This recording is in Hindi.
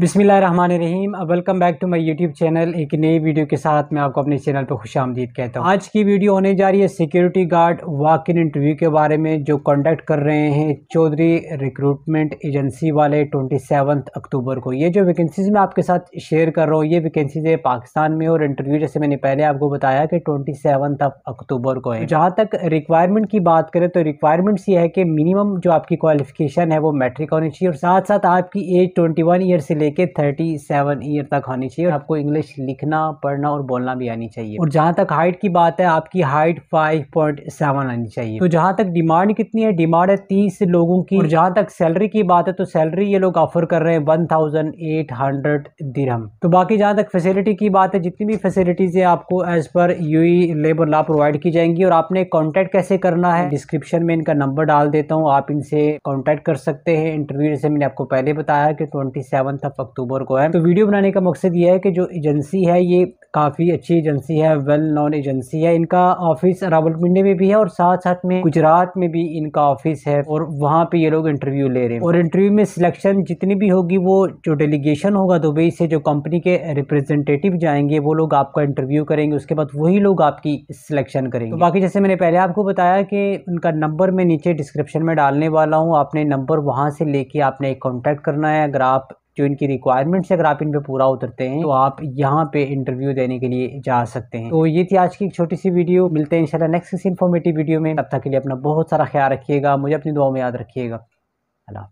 बिस्मिल रहीम welcome back to my YouTube channel एक नई वीडियो के साथ मैं आपको अपने चैनल पर खुश आमदीद कहता हूँ आज की वीडियो होने जा रही है security guard walk in interview के बारे में जो कंडक्ट कर रहे हैं चौधरी रिक्रूटमेंट एजेंसी वाले ट्वेंटी अक्टूबर को ये जो वैकेंसीज मैं आपके साथ शेयर कर रहा हूँ ये वैकेंसीज है पाकिस्तान में और इंटरव्यू जैसे मैंने पहले आपको बताया कि ट्वेंटी अक्टूबर को है तो जहाँ तक रिक्वायरमेंट की बात करें तो रिक्वायरमेंट्स ये है कि मिनिमम जो आपकी क्वालिफिकेशन है वो मैट्रिक होनी चाहिए और साथ साथ आपकी एज ट्वेंटी ईयर से ले लेके 37 सेवन ईयर तक आनी चाहिए और आपको इंग्लिश लिखना पढ़ना और बोलना भी आनी चाहिए और जहां तक हाइट की बात है आपकी हाइट 5.7 आनी चाहिए तो जहां तक डिमांड कितनी है डिमांड है तीस लोगों की और जहां तक सैलरी की बात है तो सैलरी ये लोग ऑफर कर रहे हैं वन थाउजेंड तो बाकी जहां तक फैसिलिटी की बात है जितनी भी फैसिलिटीज़ है आपको as per you labour law provide की जाएंगी और आपने कॉन्टेक्ट कैसे करना है डिस्क्रिप्शन में इनका नंबर डाल देता हूँ आप इनसे कॉन्टेक्ट कर सकते हैं इंटरव्यू जैसे मैंने आपको पहले बताया कि ट्वेंटी सेवन अक्टूबर को है तो वीडियो बनाने का मकसद ये है कि जो एजेंसी है ये काफ़ी अच्छी एजेंसी है वेल नॉन एजेंसी है इनका ऑफिस रावलपिंडी में भी है और साथ साथ में गुजरात में भी इनका ऑफिस है और वहाँ पे ये लोग इंटरव्यू ले रहे हैं और इंटरव्यू में सिलेक्शन जितनी भी होगी वो जो डेलीगेशन होगा दुबई से जो कंपनी के रिप्रेजेंटेटिव जाएंगे वो लोग आपका इंटरव्यू करेंगे उसके बाद वही लोग आपकी सिलेक्शन करेंगे तो बाकी जैसे मैंने पहले आपको बताया कि उनका नंबर मैं नीचे डिस्क्रिप्शन में डालने वाला हूँ आपने नंबर वहाँ से लेके आपने कॉन्टैक्ट करना है अगर आप जो इनकी रिक्वायरमेंट्स अगर आप इन पर पूरा उतरते हैं तो आप यहाँ पे इंटरव्यू देने के लिए जा सकते हैं तो ये थी आज की एक छोटी सी वीडियो मिलते हैं इंशाल्लाह नेक्स्ट किसी इन्फॉर्मेटिव वीडियो में तब तक के लिए अपना बहुत सारा ख्याल रखिएगा मुझे अपनी दुआ में याद रखिएगा अल्लाह